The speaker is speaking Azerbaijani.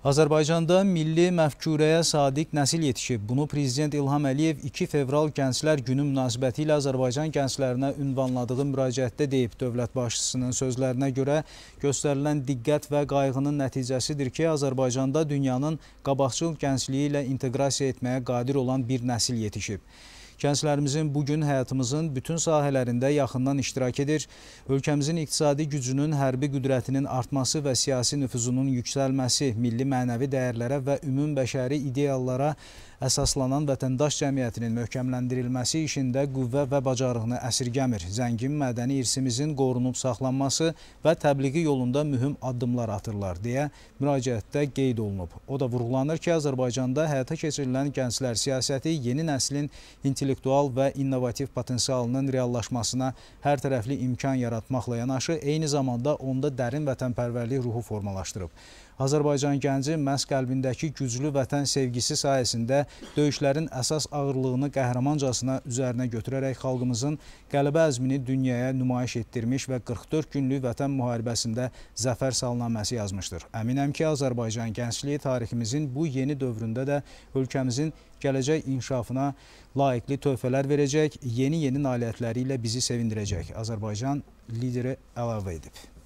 Azərbaycanda milli məfkurəyə sadiq nəsil yetişib. Bunu Prezident İlham Əliyev 2 fevral Gənclər Günü münasibəti ilə Azərbaycan gənclərinə ünvanladığı müraciətdə deyib. Dövlət başçısının sözlərinə görə göstərilən diqqət və qayğının nəticəsidir ki, Azərbaycanda dünyanın qabaqçıl gəncliyi ilə inteqrasiya etməyə qadir olan bir nəsil yetişib. Gənclərimizin bugün həyatımızın bütün sahələrində yaxından iştirak edir. Ölkəmizin iqtisadi gücünün, hərbi qüdrətinin artması və siyasi nüfuzunun yüksəlməsi milli mənəvi dəyərlərə və ümumbəşəri ideallara əsaslanan vətəndaş cəmiyyətinin möhkəmləndirilməsi işində qüvvə və bacarığını əsirgəmir. Zəngin mədəni irsimizin qorunub saxlanması və təbliği yolunda mühüm addımlar atırlar deyə müraciətdə qeyd olunub. O da vurğulanır ki, Azərbaycanda həyata keçirilən gənclər siyasəti yeni nəslin intellektual və innovativ potensialının reallaşmasına hər tərəfli imkan yaratmaqla yanaşı, eyni zamanda onda dərin vətənpərvərlik ruhu formalaşdırıb. Azərbaycan gənci məhz qəlbindəki güclü vətən sevgisi sayəsində döyüşlərin əsas ağırlığını qəhrəmancasına üzərinə götürərək xalqımızın qələbə əzmini dünyaya nümayiş etdirmiş və 44 günlük vətən müharibəsində zəfər salnaməsi yazmışdır. Əminəm ki, Azərbaycan gəncliyi tariximizin bu yeni dövründə də ölkəmizin gələcək inkişafına layiqli tövfələr verəcək, yeni-yeni nailiyyətləri ilə bizi sevindirəcək. Azərbaycan lideri əlavə edib.